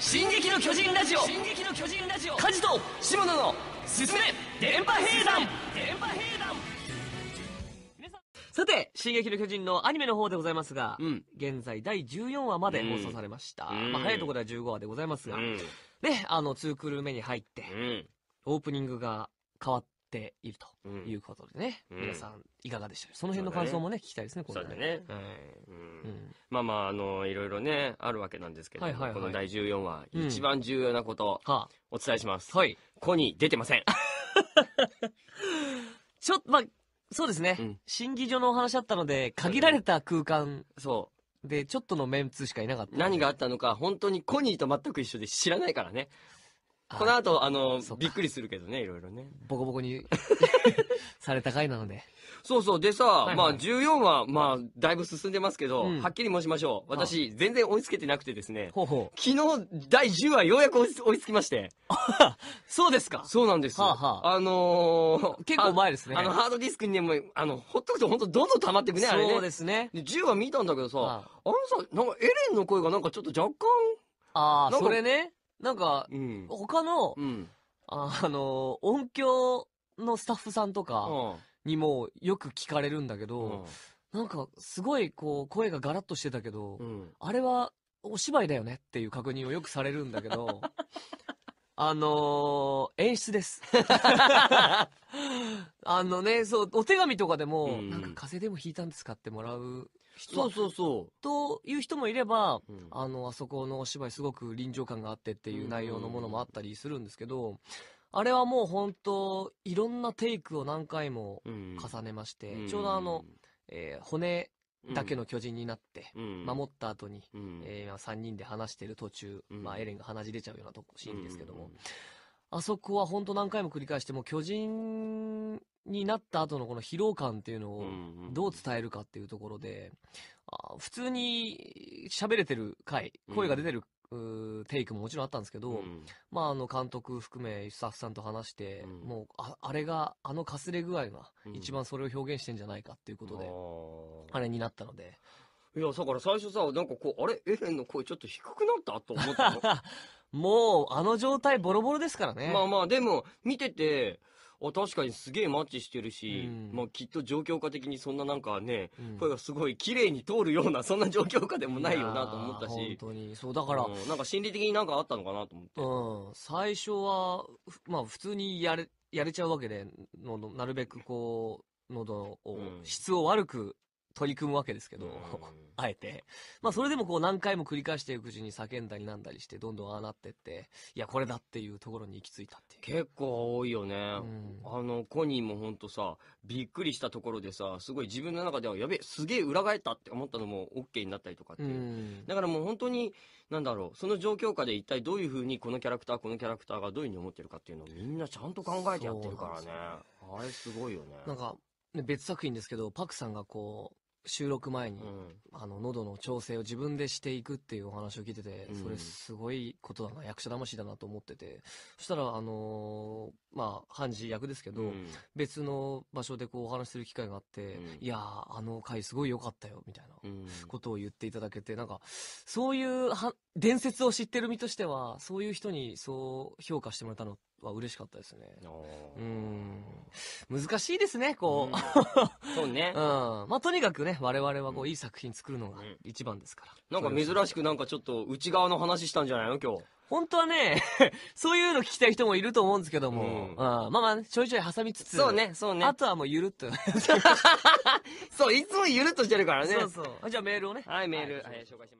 進撃の巨人ラジオ進撃の巨人ラジオカジと下野のすすめ電波兵団電波兵団さて、進撃の巨人のアニメの方でございますが、うん、現在第14話まで放送されました。うん、まあ、早いところでは15話でございますが、うん、ね、あの、2クール目に入って、オープニングが変わっているということでね、うん、皆さんいかがでしたその辺の感想もね、ね、聞きたいですね、これね。そうだね。はいうん、まあまあ、あの、いろいろね、あるわけなんですけどはいはいはい、この第14話、一番重要なこと、お伝えします。はい。子に出てません。ちょっと、まあ、そうですね。審議所のお話だったので、限られた空間。そう。で、ちょっとのメンツしかいなかった、何があったのか、本当にコニーと全く一緒で知らないからね。この後、あの、びっくりするけどね、いろいろね。ボコボコに された回なので。そうそう。でさ、まあ14は、まあ、だいぶ進んでますけど、はっきり申しましょう。私、全然追いつけてなくてですね。ほうほう昨日、第10話ようやく追いつきまして。そうですかそうなんです。はあ、の結構前ですねあ。の、ハードディスクにでも、あの、ほっとくと本当どんどん溜まってくね、あれね。そうですね。で、10話見たんだけどさ、あ、あのさ、なんかエレンの声がなんかちょっと若干、ああ、それね。なんか、うん、他の、うん、あの、音響のスタッフさんとかにもよく聞かれるんだけど、うん、なんか、すごい、こう、声がガラッとしてたけど、あれはお芝居だよねっていう確認をよくされるんだけど、あのー、演出です。あのね、そう、お手紙とかでも、うん、なんか風邪でも引いたんですかってもらうそうそうそう。という人もいれば、うん、あの、あそこのお芝居すごく臨場感があってっていう内容のものもあったりするんですけど、あれはもう本当いろんなテイクを何回も重ねまして、ちょうどあの、えー、骨だけの巨人になって、守った後に、うん、えー、3人で話してる途中、まあ、エレンが鼻血出ちゃうようなとこシーンですけども、あそこは本当何回も繰り返して、も巨人になった後のこの疲労感っていうのをどう伝えるかっていうところで、あ普通に喋れてる回、声が出てる、テイクももちろんあったんですけど、うん、まああの監督含めスタッフさんと話して、うん、もうああれがあのかすれ具合が一番それを表現してんじゃないかっていうことで、うん、あれになったのでいやだから最初さなんかこうあれエレンの声ちょっと低くなったと思ったの もうあの状態ボロボロですからねまあまあでも見ててあ、確かにすげえマッチしてるし、うん、まあきっと状況下的にそんななんかね、うん、声がすごい綺麗に通るような、そんな状況下でもないよなと思ったし。本当に。そう、だから、うん、なんか心理的になんかあったのかなと思って。最初は、まあ普通にやれ、やれちゃうわけで、のなるべくこう、喉を、質を悪く取り組むわけですけど、あえて。まあそれでもこう何回も繰り返していくうちに叫んだりなんだりして、どんどんああなってって、いや、これだっていうところに行き着いたっていう。結構多いよね。うん、あの、コニーもほんとさ、びっくりしたところでさ、すごい自分の中では、やべえ、すげえ裏返ったって思ったのも OK になったりとかっていう。うだからもう本当に、なんだろう、その状況下で一体どういうふうにこのキャラクター、このキャラクターがどういうふうに思ってるかっていうのをみんなちゃんと考えてやってるからね。ねあれすごいよね。なんか、別作品ですけど、パクさんがこう、収録前に、うん、あの、喉の調整を自分でしていくっていうお話を聞いてて、うん、それすごいことだな、役者魂だなと思ってて、そしたら、あのー、まあ、判事役ですけど、うん、別の場所でこうお話する機会があって、いやー、あの回すごい良かったよ、みたいなことを言っていただけて、なんか、そういうは伝説を知ってる身としては、そういう人にそう評価してもらえたのは嬉しかったですね。うん。難しいですね、こう。う そうね。うん。まあ、とにかくね、我々はこう、いい作品作るのが一番ですから。うん、なんか珍しくなんかちょっと内側の話したんじゃないの今日。本当はね、そういうの聞きたい人もいると思うんですけども、うん、まあまあ、ちょいちょい挟みつつ、そうね、そうね。あとはもうゆるっと。そう、いつもゆるっとしてるからね。そうそう。じゃあメールをね。はい、メール、はい、紹介します。